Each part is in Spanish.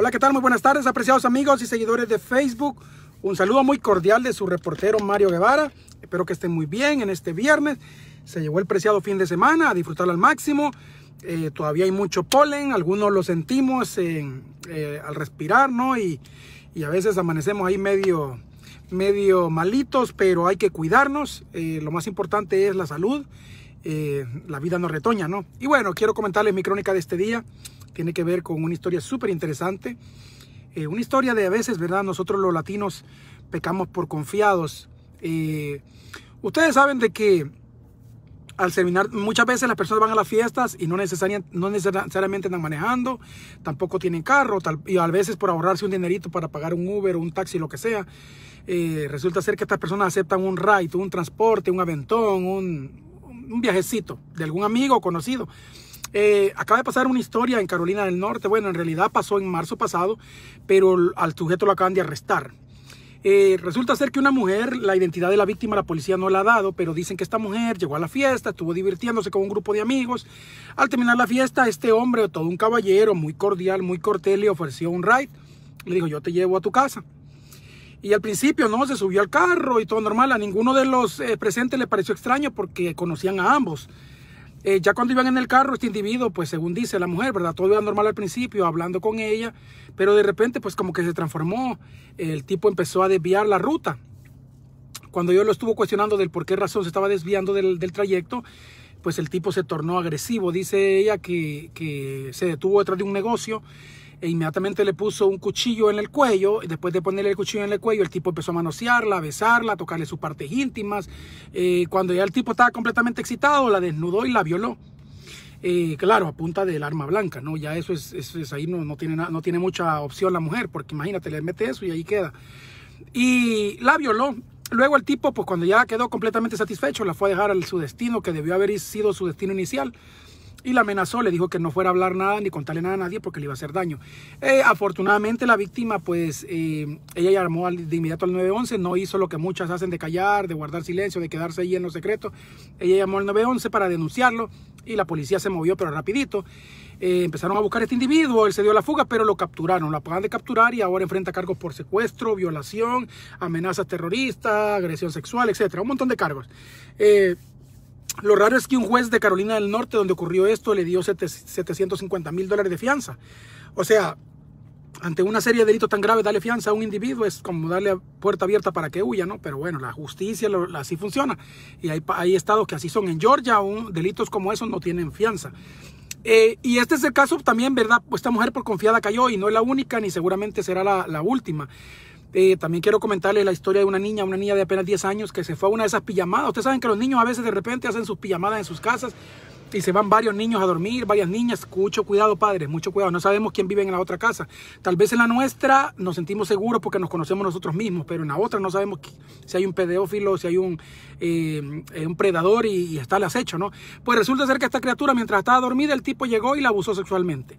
Hola, ¿qué tal? Muy buenas tardes, apreciados amigos y seguidores de Facebook. Un saludo muy cordial de su reportero Mario Guevara. Espero que estén muy bien en este viernes. Se llevó el preciado fin de semana a disfrutar al máximo. Eh, todavía hay mucho polen, algunos lo sentimos eh, al respirar, ¿no? Y, y, a veces amanecemos ahí medio, medio malitos, pero hay que cuidarnos. Eh, lo más importante es la salud. la vida nos retoña, ¿no? Y bueno, quiero comentarles mi crónica de este día tiene que ver con una historia súper interesante. Eh, una historia de a veces, ¿verdad? Nosotros los latinos pecamos por confiados. Eh, ustedes saben de que al terminar, muchas veces las personas van a las fiestas y no, necesariamente, no necesariamente andan manejando, tampoco tienen carro, tal, y a veces por ahorrarse un dinerito para pagar un Uber o un taxi, lo que sea, eh, resulta ser que estas personas aceptan un ride, un transporte, un aventón, un, un viajecito de algún amigo o conocido. Eh, acaba de pasar una historia en Carolina del Norte. Bueno, en realidad pasó en marzo pasado, pero al sujeto lo acaban de arrestar. Eh, resulta ser que una mujer, la identidad de la víctima la policía no la ha dado, pero dicen que esta mujer llegó a la fiesta, estuvo divirtiéndose con un grupo de amigos. Al terminar la fiesta, este hombre, todo un caballero, muy cordial, muy cortés, le ofreció un ride. Le dijo, yo te llevo a tu casa. Y al principio, no, se subió al carro y todo normal. A ninguno de los eh, presentes le pareció extraño porque conocían a ambos. Eh, ya cuando iban en el carro, este individuo, pues según dice la mujer, ¿verdad? Todo iba normal al principio, hablando con ella, pero de repente, pues como que se transformó, el tipo empezó a desviar la ruta. Cuando yo lo estuvo cuestionando del por qué razón se estaba desviando del, trayecto, pues el tipo se tornó agresivo. Dice ella que, que se detuvo detrás de un negocio e inmediatamente le puso un cuchillo en el cuello. Y después de ponerle el cuchillo en el cuello, el tipo empezó a manosearla, a besarla, a tocarle sus partes íntimas. Eh, cuando ya el tipo estaba completamente excitado, la desnudó y la violó. Eh, claro, a punta del arma blanca, ¿no? Ya eso es, ahí no, tiene, no tiene mucha opción la mujer, porque imagínate, le mete eso y ahí queda. Y la violó. Luego el tipo, pues cuando ya quedó completamente satisfecho, la fue a dejar a su destino, que debió haber sido su destino inicial y la amenazó, le dijo que no fuera a hablar nada ni contarle nada a nadie porque le iba a hacer daño. Eh, afortunadamente la víctima, pues eh, ella llamó de inmediato al 911, no hizo lo que muchas hacen de callar, de guardar silencio, de quedarse ahí en los secretos. Ella llamó al 911 para denunciarlo y la policía se movió, pero rapidito. Eh, empezaron a buscar a este individuo, él se dio la fuga, pero lo capturaron, lo acaban de capturar y ahora enfrenta cargos por secuestro, violación, amenazas terroristas, agresión sexual, etcétera, un montón de cargos. Lo raro es que un juez de Carolina del Norte, donde ocurrió esto, le dio 750 mil dólares de fianza. O sea, ante una serie de delitos tan graves, darle fianza a un individuo es como darle puerta abierta para que huya, ¿no? Pero bueno, la justicia así funciona. Y hay, estados que así son. En Georgia, un, delitos como esos no tienen fianza. Eh, y este es el caso también, ¿verdad? Pues esta mujer por confiada cayó y no es la única, ni seguramente será la última. Eh, también quiero comentarles la historia de una niña, una niña de apenas 10 años que se fue a una de esas pijamadas. Ustedes saben que los niños a veces de repente hacen sus pijamadas en sus casas y se van varios niños a dormir, varias niñas. Mucho cuidado, padres, mucho cuidado. No sabemos quién vive en la otra casa. Tal vez en la nuestra nos sentimos seguros porque nos conocemos nosotros mismos, pero en la otra no sabemos si hay un pedófilo, si hay un, eh, eh, predador y, está el acecho, ¿no? Pues resulta ser que esta criatura, mientras estaba dormida, el tipo llegó y la abusó sexualmente.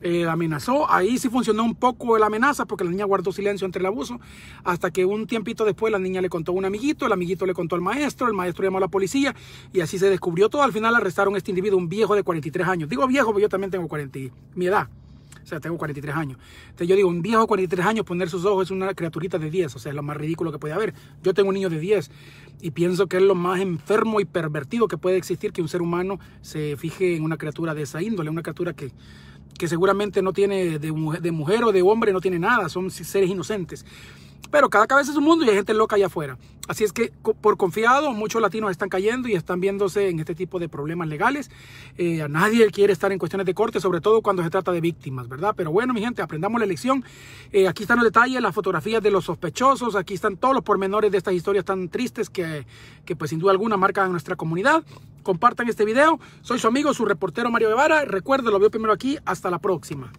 Eh, amenazó. Ahí sí funcionó un poco la amenaza porque la niña guardó silencio entre el abuso hasta que un tiempito después la niña le contó a un amiguito, el amiguito le contó al maestro, el maestro llamó a la policía y así se descubrió todo. Al final arrestaron a este individuo, un viejo de 43 años. Digo viejo porque yo también tengo 40, mi edad. O sea, tengo 43 años. Entonces yo digo, un viejo de 43 años poner sus ojos es una criaturita de 10. O sea, es lo más ridículo que puede haber. Yo tengo un niño de 10 y pienso que es lo más enfermo y pervertido que puede existir que un ser humano se fije en una criatura de esa índole, una criatura que que seguramente no tiene de, mujer o de hombre, no tiene nada, son seres inocentes. Pero cada cabeza es un mundo y hay gente loca allá afuera. Así es que por confiado, muchos latinos están cayendo y están viéndose en este tipo de problemas legales. Eh, a nadie quiere estar en cuestiones de corte, sobre todo cuando se trata de víctimas, ¿verdad? Pero bueno, mi gente, aprendamos la lección. Eh, aquí están los detalles, las fotografías de los sospechosos, aquí están todos los pormenores de estas historias tan tristes que, que pues sin duda alguna marcan a nuestra comunidad. Compartan este video. Soy su amigo, su reportero Mario Guevara. Recuerden, lo veo primero aquí. Hasta la próxima.